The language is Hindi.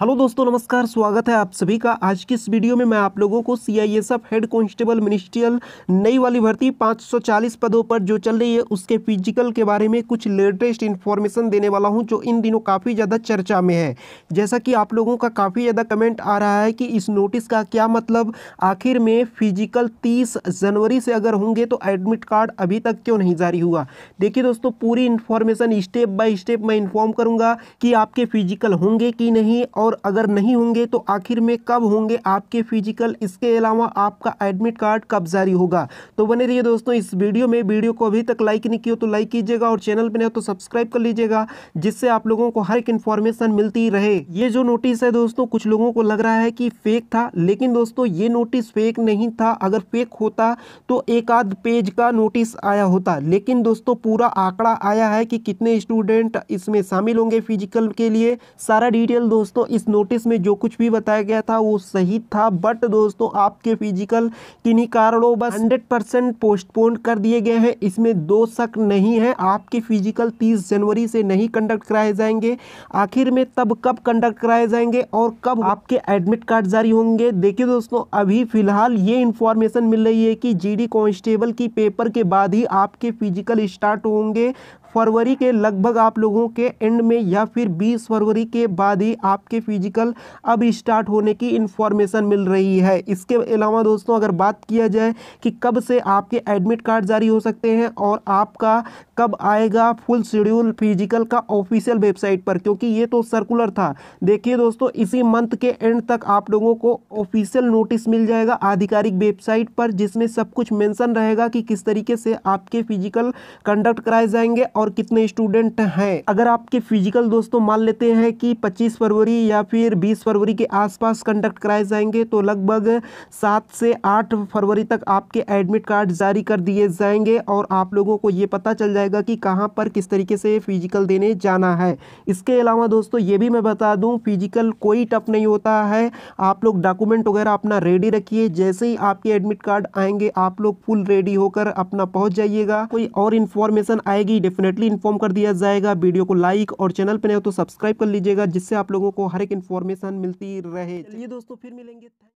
हेलो दोस्तों नमस्कार स्वागत है आप सभी का आज की इस वीडियो में मैं आप लोगों को C I S F head constable ministerial नई वाली भर्ती 540 पदों पर जो चल रही है उसके फिजिकल के बारे में कुछ लेटेस्ट इन्फॉर्मेशन देने वाला हूं जो इन दिनों काफ़ी ज़्यादा चर्चा में है जैसा कि आप लोगों का काफ़ी ज़्यादा कमेंट आ रहा है कि इस नोटिस का क्या मतलब आखिर में फिजिकल तीस जनवरी से अगर होंगे तो एडमिट कार्ड अभी तक क्यों नहीं जारी हुआ देखिए दोस्तों पूरी इन्फॉर्मेशन स्टेप बाई स्टेप मैं इन्फॉर्म करूँगा कि आपके फिजिकल होंगे कि नहीं और और अगर नहीं होंगे तो आखिर में कब होंगे आपके फिजिकल इसके अलावा आपका एडमिट कार्ड कब जारी होगा तो बने रहिए दोस्तों इस वीडियो में वीडियो को अभी तक लाइक नहीं किया तो लाइक कीजिएगा और चैनल पर नहीं तो सब्सक्राइब कर लीजिएगा जिससे आप लोगों को हर एक इन्फॉर्मेशन मिलती रहे ये जो नोटिस है दोस्तों कुछ लोगों को लग रहा है कि फेक था लेकिन दोस्तों ये नोटिस फेक नहीं था अगर फेक होता तो एक आध पेज का नोटिस आया होता लेकिन दोस्तों पूरा आंकड़ा आया है कि कितने स्टूडेंट इसमें शामिल होंगे फिजिकल के लिए सारा डिटेल दोस्तों इस नोटिस में जो कुछ भी बताया गया था वो सही था बट दोस्तों आपके फिजिकल किन्हीं कारणों बस हंड्रेड परसेंट पोस्टपोन कर दिए गए हैं इसमें दो शक नहीं है आपके फिजिकल तीस जनवरी से नहीं कंडक्ट कराए जाएंगे आखिर में तब कब कंडक्ट कराए जाएंगे और कब आपके एडमिट कार्ड जारी होंगे देखिए दोस्तों अभी फिलहाल ये इंफॉर्मेशन मिल रही है कि जीडी कांस्टेबल की पेपर के बाद ही आपके फिजिकल स्टार्ट होंगे फरवरी के लगभग आप लोगों के एंड में या फिर 20 फरवरी के बाद ही आपके फिजिकल अब स्टार्ट होने की इन्फॉर्मेशन मिल रही है इसके अलावा दोस्तों अगर बात किया जाए कि कब से आपके एडमिट कार्ड जारी हो सकते हैं और आपका कब आएगा फुल शेड्यूल फिजिकल का ऑफिशियल वेबसाइट पर क्योंकि ये तो सर्कुलर था देखिए दोस्तों इसी मंथ के एंड तक आप लोगों को ऑफिशियल नोटिस मिल जाएगा आधिकारिक वेबसाइट पर जिसमें सब कुछ मेंशन रहेगा कि किस तरीके से आपके फिजिकल कंडक्ट कराए जाएंगे और और कितने स्टूडेंट हैं अगर आपके फिजिकल दोस्तों मान लेते हैं कि 25 फरवरी या फिर 20 फरवरी के आसपास कंडक्ट कराए जाएंगे तो लगभग सात से आठ फरवरी तक आपके एडमिट कार्ड जारी कर दिए जाएंगे और आप लोगों को ये पता चल जाएगा कि कहाँ पर किस तरीके से फिजिकल देने जाना है इसके अलावा दोस्तों ये भी मैं बता दूँ फिजिकल कोई टफ नहीं होता है आप लोग डॉक्यूमेंट वगैरह अपना रेडी रखिए जैसे ही आपके एडमिट कार्ड आएंगे आप लोग फुल रेडी होकर अपना पहुँच जाइएगा कोई और इन्फॉर्मेशन आएगी डेफिनेट डेफिनेटली इन्फॉर्म कर दिया जाएगा वीडियो को लाइक और चैनल पर नहीं हो तो सब्सक्राइब कर लीजिएगा जिससे आप लोगों को हर एक इन्फॉर्मेशन मिलती रहे चलिए दोस्तों फिर मिलेंगे